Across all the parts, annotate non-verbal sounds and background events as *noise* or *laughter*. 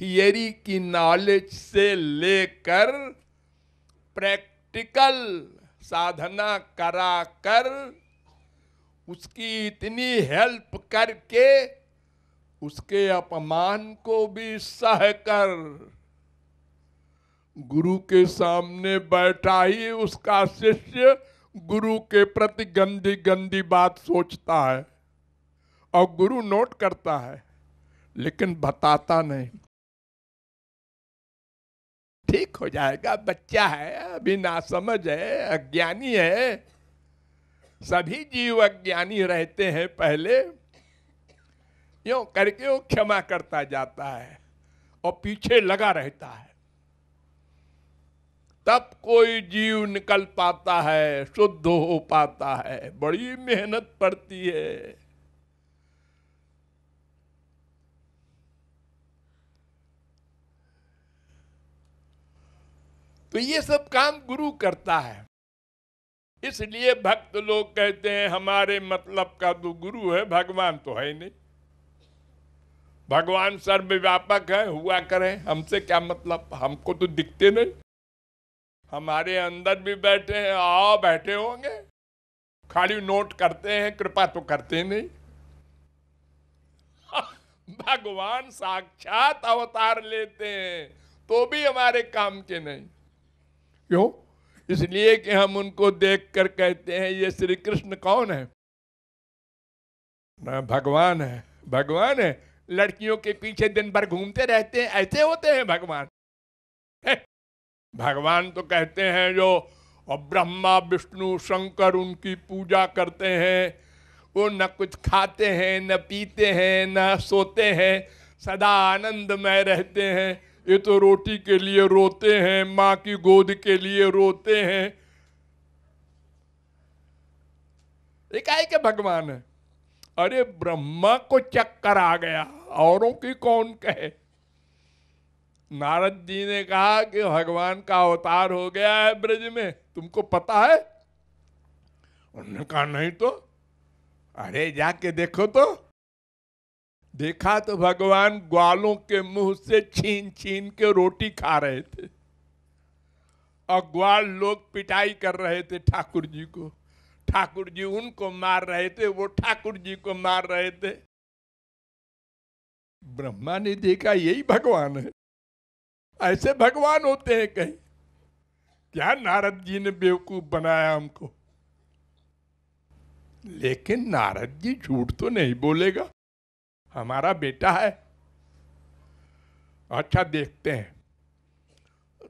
Theory की knowledge से लेकर प्रैक्टिकल साधना करा कर उसकी इतनी हेल्प करके उसके अपमान को भी सह कर गुरु के सामने बैठा ही उसका शिष्य गुरु के प्रति गंदी गंदी बात सोचता है और गुरु नोट करता है लेकिन बताता नहीं ठीक हो जाएगा बच्चा है अभी नासमझ है अज्ञानी है सभी जीव अज्ञानी रहते हैं पहले यो करके वो क्षमा करता जाता है और पीछे लगा रहता है तब कोई जीव निकल पाता है शुद्ध हो पाता है बड़ी मेहनत पड़ती है तो ये सब काम गुरु करता है इसलिए भक्त लोग कहते हैं हमारे मतलब का तो गुरु है भगवान तो है नहीं भगवान सर्वव्यापक है हुआ करें हमसे क्या मतलब हमको तो दिखते नहीं हमारे अंदर भी बैठे हैं आओ बैठे होंगे खाली नोट करते हैं कृपा तो करते नहीं *laughs* भगवान साक्षात अवतार लेते हैं तो भी हमारे काम के नहीं क्यों इसलिए कि हम उनको देख कर कहते हैं ये श्री कृष्ण कौन है ना भगवान है भगवान है लड़कियों के पीछे दिन भर घूमते रहते हैं ऐसे होते हैं भगवान है? भगवान तो कहते हैं जो ब्रह्मा विष्णु शंकर उनकी पूजा करते हैं वो न कुछ खाते हैं न पीते हैं न सोते हैं सदा आनंदमय रहते हैं ये तो रोटी के लिए रोते हैं माँ की गोद के लिए रोते हैं एक के भगवान है अरे ब्रह्मा को चक्कर आ गया औरों की कौन कहे नारद जी ने कहा कि भगवान का अवतार हो गया है ब्रज में तुमको पता है उन्होंने कहा नहीं तो अरे जाके देखो तो देखा तो भगवान ग्वालों के मुंह से छीन छीन के रोटी खा रहे थे और ग्वाल लोग पिटाई कर रहे थे ठाकुर जी को ठाकुर जी उनको मार रहे थे वो ठाकुर जी को मार रहे थे ब्रह्मा ने देखा यही भगवान है ऐसे भगवान होते हैं कहीं क्या नारद जी ने बेवकूफ बनाया हमको लेकिन नारद जी झूठ तो नहीं बोलेगा हमारा बेटा है अच्छा देखते हैं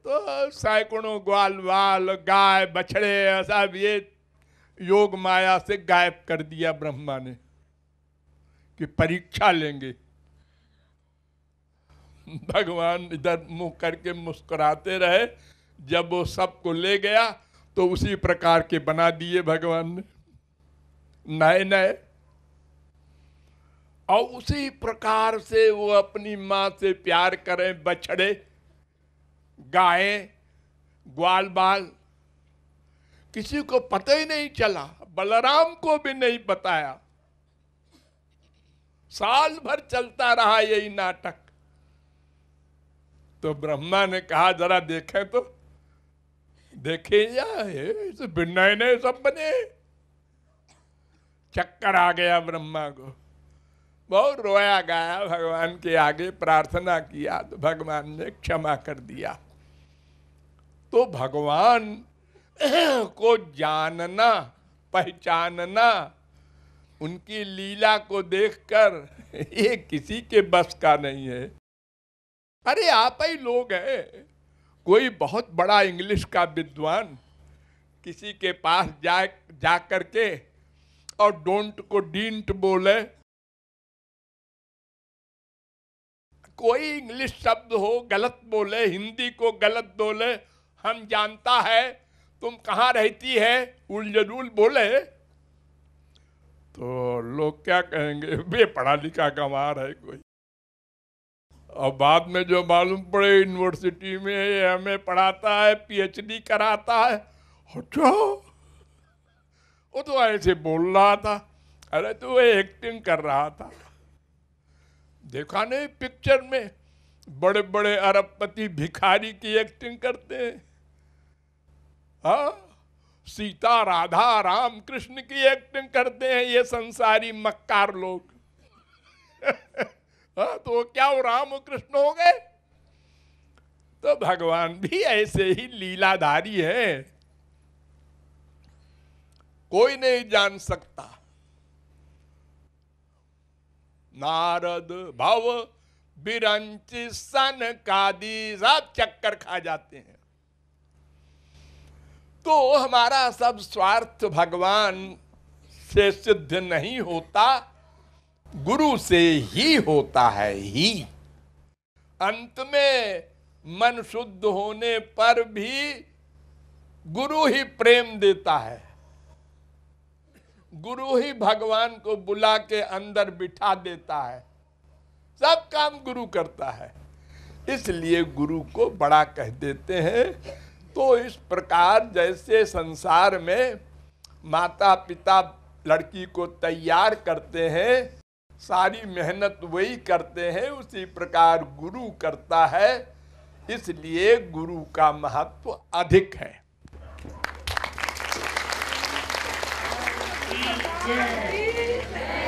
तो सैकड़ों ग्वाल वाल गाय बछड़े ऐसा ये योग माया से गायब कर दिया ब्रह्मा ने कि परीक्षा लेंगे भगवान इधर मुंह करके मुस्कुराते रहे जब वो सबको ले गया तो उसी प्रकार के बना दिए भगवान ने नए नए और उसी प्रकार से वो अपनी माँ से प्यार करें बछड़े गायें ग्वाल बाल किसी को पता ही नहीं चला बलराम को भी नहीं बताया साल भर चलता रहा यही नाटक तो ब्रह्मा ने कहा जरा देखे तो देखे या तो नए नए सब बने चक्कर आ गया ब्रह्मा को बहुत रोया गया भगवान के आगे प्रार्थना किया तो भगवान ने क्षमा कर दिया तो भगवान को जानना पहचानना उनकी लीला को देखकर *laughs* ये किसी के बस का नहीं है अरे आप ही लोग हैं कोई बहुत बड़ा इंग्लिश का विद्वान किसी के पास जा जा करके और डोंट को डींट बोले कोई इंग्लिश शब्द हो गलत बोले हिंदी को गलत बोले हम जानता है तुम कहाँ रहती है उलझुल बोले तो लोग क्या कहेंगे बे पढ़ा लिखा कमार है कोई और बाद में जो मालूम पड़े यूनिवर्सिटी में हमें पढ़ाता है पीएचडी कराता है अच्छा वो तो ऐसे बोल रहा था अरे तो एक्टिंग कर रहा था देखा नहीं पिक्चर में बड़े बड़े अरबपति भिखारी की एक्टिंग करते हैं हाँ सीता राधा राम कृष्ण की एक्टिंग करते हैं ये संसारी मक्कार लोग *laughs* हाँ तो क्या वो राम और कृष्ण हो गए तो भगवान भी ऐसे ही लीलाधारी है कोई नहीं जान सकता नारद भव बिरंच सन कादी सब चक्कर खा जाते हैं तो हमारा सब स्वार्थ भगवान से सिद्ध नहीं होता गुरु से ही होता है ही अंत में मन शुद्ध होने पर भी गुरु ही प्रेम देता है गुरु ही भगवान को बुला के अंदर बिठा देता है सब काम गुरु करता है इसलिए गुरु को बड़ा कह देते हैं तो इस प्रकार जैसे संसार में माता पिता लड़की को तैयार करते हैं सारी मेहनत वही करते हैं उसी प्रकार गुरु करता है इसलिए गुरु का महत्व अधिक है Yeah.